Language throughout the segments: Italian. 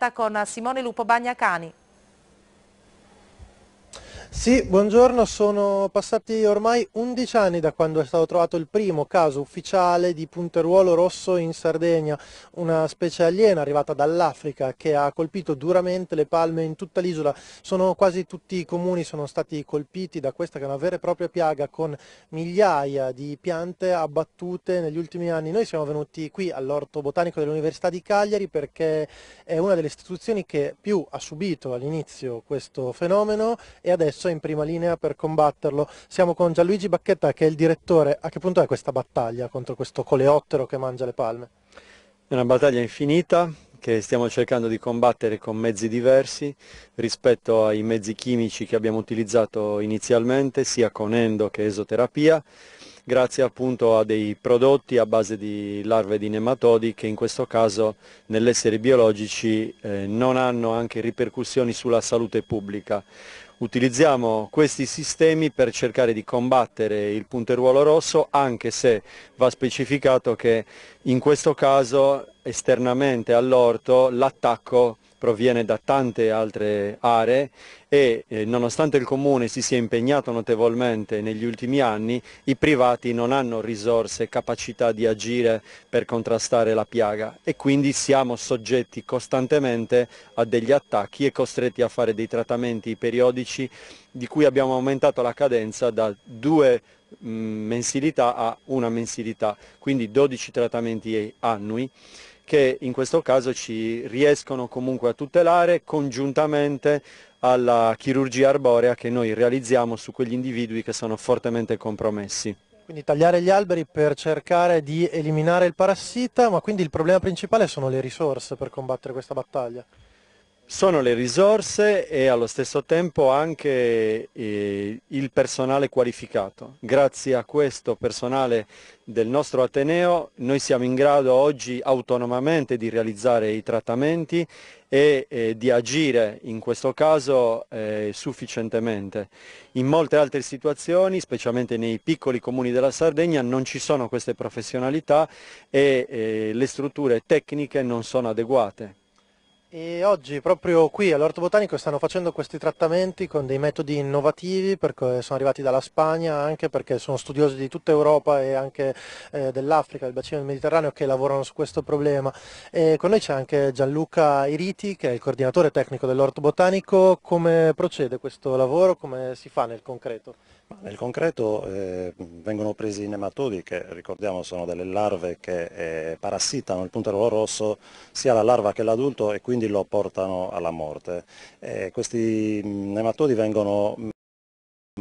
diretta con Simone Lupo Bagnacani. Sì, buongiorno, sono passati ormai 11 anni da quando è stato trovato il primo caso ufficiale di punteruolo rosso in Sardegna, una specie aliena arrivata dall'Africa che ha colpito duramente le palme in tutta l'isola. Sono quasi tutti i comuni sono stati colpiti da questa che è una vera e propria piaga con migliaia di piante abbattute negli ultimi anni. Noi siamo venuti qui all'Orto Botanico dell'Università di Cagliari perché è una delle istituzioni che più ha subito all'inizio questo fenomeno e adesso in prima linea per combatterlo. Siamo con Gianluigi Bacchetta che è il direttore. A che punto è questa battaglia contro questo coleottero che mangia le palme? È una battaglia infinita che stiamo cercando di combattere con mezzi diversi rispetto ai mezzi chimici che abbiamo utilizzato inizialmente, sia con endo che esoterapia grazie appunto a dei prodotti a base di larve di nematodi che in questo caso nell'essere biologici eh, non hanno anche ripercussioni sulla salute pubblica. Utilizziamo questi sistemi per cercare di combattere il punteruolo rosso anche se va specificato che in questo caso esternamente all'orto l'attacco proviene da tante altre aree e eh, nonostante il comune si sia impegnato notevolmente negli ultimi anni, i privati non hanno risorse, e capacità di agire per contrastare la piaga e quindi siamo soggetti costantemente a degli attacchi e costretti a fare dei trattamenti periodici di cui abbiamo aumentato la cadenza da due mh, mm, mensilità a una mensilità, quindi 12 trattamenti annui che in questo caso ci riescono comunque a tutelare congiuntamente alla chirurgia arborea che noi realizziamo su quegli individui che sono fortemente compromessi. Quindi tagliare gli alberi per cercare di eliminare il parassita, ma quindi il problema principale sono le risorse per combattere questa battaglia? sono le risorse e allo stesso tempo anche eh, il personale qualificato. Grazie a questo personale del nostro Ateneo noi siamo in grado oggi autonomamente di realizzare i trattamenti e eh, di agire in questo caso eh, sufficientemente. In molte altre situazioni, specialmente nei piccoli comuni della Sardegna, non ci sono queste professionalità e eh, le strutture tecniche non sono adeguate. E oggi proprio qui all'Orto Botanico stanno facendo questi trattamenti con dei metodi innovativi perché sono arrivati dalla Spagna anche perché sono studiosi di tutta Europa e anche eh, dell'Africa, del bacino del Mediterraneo che lavorano su questo problema. E con noi c'è anche Gianluca Iriti che è il coordinatore tecnico dell'Orto Botanico. Come procede questo lavoro? Come si fa nel concreto? Nel concreto eh, vengono presi i nematodi che ricordiamo sono delle larve che eh, parassitano il puntarolo rosso sia la larva che l'adulto e quindi lo portano alla morte. Eh, questi mm, nematodi vengono mm,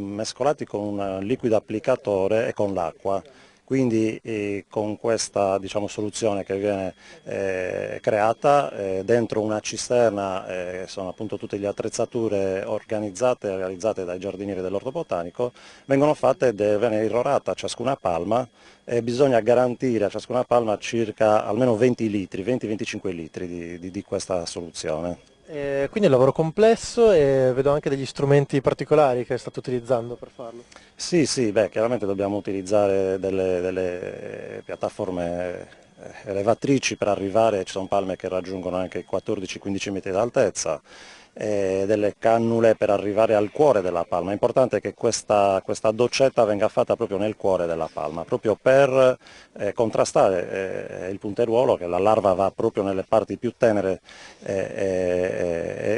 mescolati con un liquido applicatore e con l'acqua quindi eh, con questa diciamo, soluzione che viene eh, creata eh, dentro una cisterna eh, che sono appunto tutte le attrezzature organizzate e realizzate dai giardinieri dell'orto botanico, vengono fatte, e viene irrorata ciascuna palma e bisogna garantire a ciascuna palma circa almeno 20 litri, 20-25 litri di, di, di questa soluzione. Eh, quindi è un lavoro complesso e vedo anche degli strumenti particolari che state utilizzando per farlo. Sì, sì, beh, chiaramente dobbiamo utilizzare delle, delle piattaforme eh, elevatrici per arrivare, ci sono palme che raggiungono anche 14-15 metri d'altezza, eh, delle cannule per arrivare al cuore della palma. È importante che questa, questa doccetta venga fatta proprio nel cuore della palma, proprio per eh, contrastare eh, il punteruolo, che la larva va proprio nelle parti più tenere eh,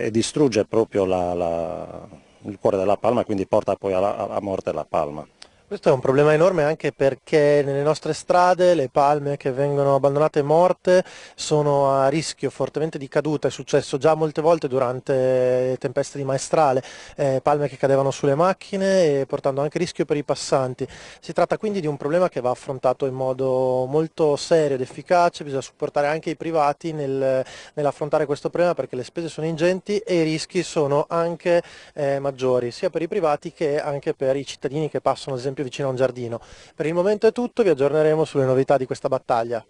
eh e distrugge proprio la, la, il cuore della palma e quindi porta poi alla, a morte la palma. Questo è un problema enorme anche perché nelle nostre strade le palme che vengono abbandonate morte sono a rischio fortemente di caduta, è successo già molte volte durante tempeste di maestrale, eh, palme che cadevano sulle macchine e portando anche rischio per i passanti. Si tratta quindi di un problema che va affrontato in modo molto serio ed efficace, bisogna supportare anche i privati nel, nell'affrontare questo problema perché le spese sono ingenti e i rischi sono anche eh, maggiori, sia per i privati che anche per i cittadini che passano ad esempio esempio vicino a un giardino. Per il momento è tutto, vi aggiorneremo sulle novità di questa battaglia.